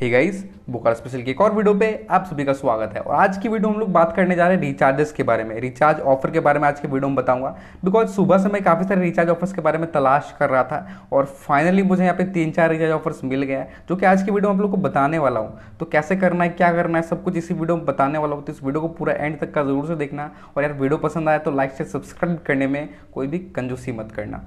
hey guys बुकार special की एक और वीडियो पे आप सभी का स्वागत है और आज की वीडियो हम लोग बात करने जा रहे हैं रिचार्जेस के बारे में रिचार्ज ऑफर के बारे में आज के वीडियो में बताऊंगा बिकॉज सुबह से मैं काफ़ी सारे रिचार्ज ऑफर्स के बारे में तलाश कर रहा था और फाइनली मुझे यहाँ पे तीन चार रिचार्ज ऑफर्स मिल गया जो कि आज की वीडियो में आप लोग को बताने वाला हूँ तो कैसे करना है क्या करना है सब कुछ इसी वीडियो में बताने वाला हूँ तो इस वीडियो को पूरा एंड तक का जरूर से देखना और यार वीडियो पसंद आया तो लाइक से सब्सक्राइब करने में कोई भी कंजूसी मत करना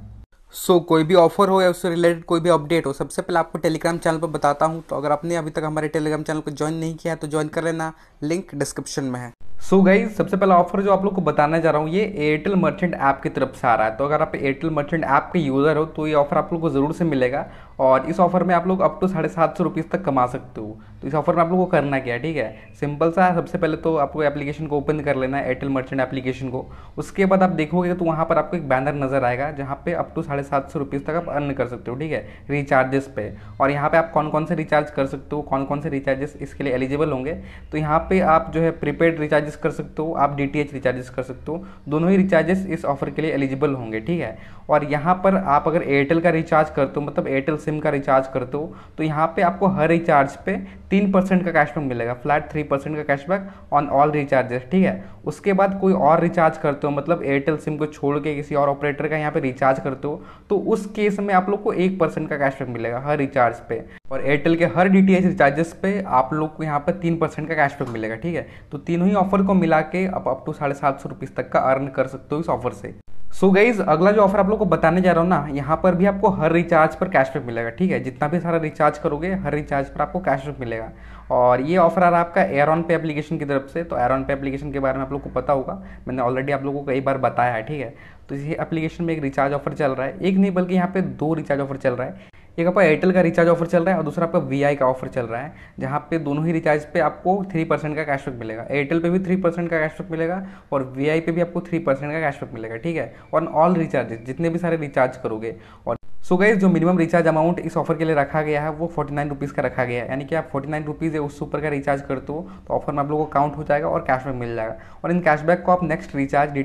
सो so, कोई भी ऑफर हो या उससे रिलेटेड कोई भी अपडेट हो सबसे पहले आपको टेलीग्राम चैनल पर बताता हूँ तो अगर आपने अभी तक हमारे टेलीग्राम चैनल को ज्वाइन नहीं किया है तो ज्वाइन कर लेना लिंक डिस्क्रिप्शन में है सो so गई सबसे पहला ऑफर जो आप लोग को बताने जा रहा हूँ ये एयरटेल मर्चेंट ऐप की तरफ से आ रहा है तो अगर आप एयरटेल मर्चेंट ऐप के यूज़र हो तो ये ऑफर आप लोग को ज़रूर से मिलेगा और इस ऑफर में आप लोग अप टू साढ़े सात सौ रुपीज़ तक कमा सकते हो तो इस ऑफर में आप लोग को करना क्या है ठीक है सिंपल सा सबसे पहले तो आपको एप्लीकेशन को ओपन कर लेना है एयरटेल मर्चेंट एप्लीकेशन को उसके बाद आप देखोगे तो वहाँ पर आपको एक बैनर नजर आएगा जहाँ पे अप टू साढ़े सात सौ रुपीज़ तक आप अर्न कर सकते हो ठीक है रिचार्जेस पे और यहाँ पर आप कौन कौन से रिचार्ज कर सकते हो कौन कौन से रिचार्जेस इसके लिए एलिजिबल होंगे तो यहाँ पे आप जो है प्रीपेड रिचार्जेस कर सकते हो आप डी रिचार्जेस कर सकते हो दोनों ही रिचार्जेस इस ऑफर के लिए एलिजिबल होंगे ठीक है और यहाँ पर आप अगर एयरटेल का रिचार्ज करते हो मतलब एयरटेल से सिम का रिचार्ज करते हो तो यहाँ पे आपको हर रिचार्ज पे तीन परसेंट का कैशबैक मिलेगा फ्लैट थ्री परसेंट का कैशबैक ऑन ऑल रिचार्जेस ठीक है उसके बाद कोई और रिचार्ज करते हो मतलब एयरटेल सिम को छोड़ के किसी और ऑपरेटर का यहाँ पे रिचार्ज करते हो तो उस केस में आप लोग को एक परसेंट का कैशबैक मिलेगा हर रिचार्ज पे और एयरटेल के हर डी रिचार्जेस पे आप लोग को यहाँ पर तीन परसेंट का कैशबैक मिलेगा ठीक है तो तीनों ही ऑफर को मिला के आप अप टू साढ़े सात सौ रुपीज़ तक का अर्न कर सकते हो इस ऑफर से सो so गाइज अगला जो ऑफर आप लोग को बताने जा रहा हूँ ना यहाँ पर भी आपको हर रिचार्ज पर कैशबैक मिलेगा ठीक है जितना भी सारा रिचार्ज करोगे हर रिचार्ज पर आपको कैशबैक मिलेगा और ये ऑफर आ रहा है आपका एयर ऑन पे एप्लीकेशन की तरफ से तो एयर ऑन पे एप्लीकेशन के बारे में आप लोग को पता होगा मैंने ऑलरेडी आप लोग को कई बार बताया है ठीक है तो इसी एप्लीकेशन में एक रिचार्ज ऑफर चल रहा है एक नहीं बल्कि यहाँ पर दो रिचार्ज ऑफर चल रहा है एक आपका एयरटेल का रिचार्ज ऑफर चल रहा है और दूसरा आपका वी का ऑफर चल रहा है जहाँ पे दोनों ही रिचार्ज पे आपको थ्री परसेंट का कैशबैक मिलेगा एयरटेल पे भी थ्री परसेंट का कैशबैक मिलेगा और वी पे भी आपको थ्री परसेंट का कैशबैक मिलेगा ठीक है और ऑल रिचार्जेज जितने भी सारे रिचार्ज करोगे और सो गई जो मिनिमम रिचार्ज अमाउंट इस ऑफर के लिए रखा गया है वो फोर्टी नाइन रुपीज़ का रखा गया है यानी कि आप फोर्टी नाइन रुपीज़ या उससे ऊपर का रिचार्ज करते हो तो ऑफर में आप लोगों को काउंट हो जाएगा और कैशबैक मिल जाएगा और इन कैशबैक को आप नेक्स्ट रिचार्ज डी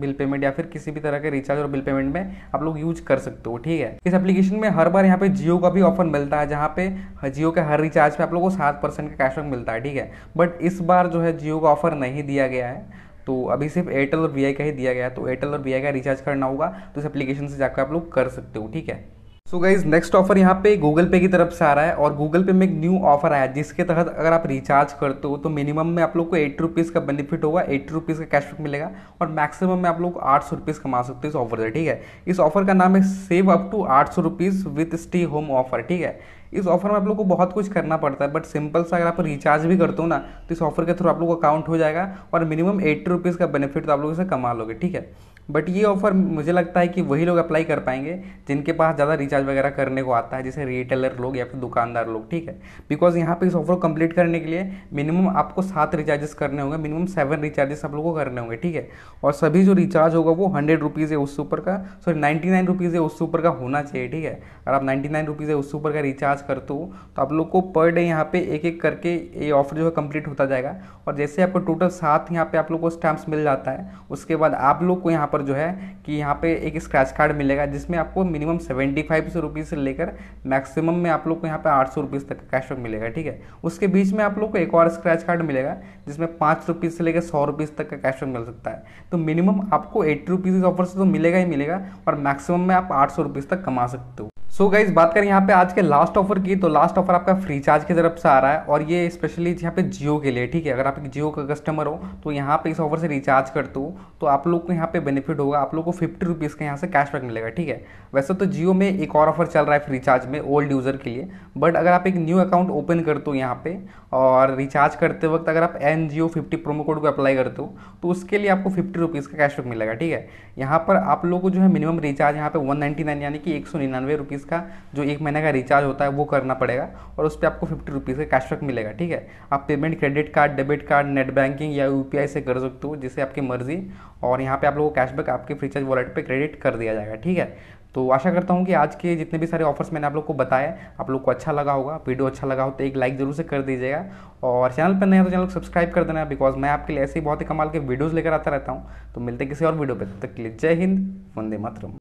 बिल पेमेंट या फिर किसी भी तरह के रिचार्ज और बिल पेमेंट में आप लोग यूज कर सकते हो ठीक है इस एप्लीकेशन में हर बार यहाँ पे जियो का भी ऑफर मिलता है जहाँ पे जियो के हर रिचार्ज पे आप लोग को सात परसेंट का कैशबैक मिलता है ठीक है बट इस बार जो है जियो का ऑफर नहीं दिया गया है तो अभी सिर्फ एयरटेल और वी का ही दिया गया है तो एयरटेल और वी का रिचार्ज करना होगा तो इस एप्लीकेशन से जाकर आप लोग कर सकते हो ठीक है सो गाइज नेक्स्ट ऑफर यहाँ पे गूगल पे की तरफ से आ रहा है और गूगल पे में एक न्यू ऑफर आया है जिसके तहत अगर आप रिचार्ज करते हो तो मिनिमम में आप लोग को एट्टी रुपीज़ का बेनिफिट होगा एट्टी रुपीज़ का कैशबैक मिलेगा और मैक्सिमम में आप लोग आठ सौ रुपीज़ कमा सकते हो इस ऑफर से ठीक है इस ऑफर का नाम है सेव अप टू आठ सौ rupees with stay home offer ठीक है इस ऑफर में आप लोग को बहुत कुछ करना पड़ता है बट सिंपल सा अगर आप रिचार्ज भी करते हो ना तो इस ऑफर के थ्रू आप लोग का अकाउंट हो जाएगा और मिनिमम एट्टी रुपीज़ का बेनिफिट तो आप लोग इसे कमा लोगे ठीक है बट ये ऑफ़र मुझे लगता है कि वही लोग अप्लाई कर पाएंगे जिनके पास ज़्यादा रिचार्ज वगैरह करने को आता है जैसे रिटेलर लोग या फिर दुकानदार लोग ठीक है बिकॉज यहाँ पे इस ऑफ़र को कंप्लीट करने के लिए मिनिमम आपको सात रिचार्जेस करने होंगे मिनिमम सेवन रिचार्जेस आप लोगों को करने होंगे ठीक है और सभी जो रिचार्ज होगा वो हंड्रेड रुपीज़ है उससे ऊपर का सॉरी नाइन्टी नाइन रुपीज़ है उससे ऊपर का होना चाहिए ठीक है अगर आप नाइन्टी नाइन रुपीज़ है उससे ऊपर का रिचार्ज करते हो तो आप लोग को पर डे यहाँ पे एक एक करके ये ऑफ़र जो है कंप्लीट होता जाएगा और जैसे आपको टोटल सात यहाँ पे आप लोग को स्टैम्प्स मिल जाता है उसके बाद आप लोग को यहाँ पर पर जो है कि यहाँ पे एक स्क्रैच कार्ड मिलेगा जिसमें आपको मिनिमम सेवेंटी फाइव सौ रुपीज़ से लेकर मैक्सिमम में आप लोग को यहाँ पे आठ सौ रुपीज़ तक का कैशबैक मिलेगा ठीक है उसके बीच में आप लोग को एक और स्क्रैच कार्ड मिलेगा जिसमें पाँच रुपीज़ से लेकर सौ रुपीज़ तक का कैशबैक मिल सकता है तो मिनिमम आपको एट्टी रुपीज़ ऑफर से तो मिलेगा ही मिलेगा और मैक्सिमम में आप आठ सौ रुपीज़ तक कमा सकते हो सो so गाइज बात करें यहाँ पे आज के लास्ट ऑफर की तो लास्ट ऑफर आपका फ्री चार्ज की तरफ से आ रहा है और ये स्पेशली यहाँ पे जियो के लिए ठीक है अगर आप जियो का कस्टमर हो तो यहाँ पे इस ऑफर से रिचार्ज कर दो तो आप लोग को यहाँ पे बेनिफिट होगा आप लोग को फिफ्टी रुपीज़ का यहाँ से कैशबैक मिलेगा ठीक है वैसे तो जियो में एक और ऑफर चल रहा है फ्री चार्ज में ओल्ड यूज़र के लिए बट अगर आप एक न्यू अकाउंट ओपन कर दो यहाँ पे और रिचार्ज करते वक्त अगर आप एन जियो फिफ्टी प्रोमो कोड को अप्लाई करते हो तो उसके लिए आपको फिफ्टी रुपीज़ का कैशबैक मिलेगा ठीक है यहाँ पर आप लोग को जो है मिनिमम रिचार्ज यहाँ पे वन यानी कि एक सौ निन्यानवे रुपीज़ का जो एक महीने का रिचार्ज होता है वो करना पड़ेगा और उस पर आपको फिफ्टी रुपीज़ का कैशबैक मिलेगा ठीक है आप payment credit card debit card net banking या यू से कर सकते हो जिसे आपकी मर्जी और यहाँ पर आप लोगों को कैशबैक आपके फ्रीचार्ज वॉलेट पर क्रेडिट कर दिया जाएगा ठीक है तो आशा करता हूँ कि आज के जितने भी सारे ऑफर्स मैंने आप लोग को बताया आप लोग को अच्छा लगा होगा वीडियो अच्छा लगा हो तो एक लाइक जरूर से कर दीजिएगा और चैनल पर नया तो चैनल को सब्सक्राइब कर देना बिकॉज मैं आपके लिए ऐसे ही बहुत ही कमाल के वीडियोज़ लेकर आता रहता हूँ तो मिलते किसी और वीडियो पर तब तक के लिए जय हिंद वंदे मातरम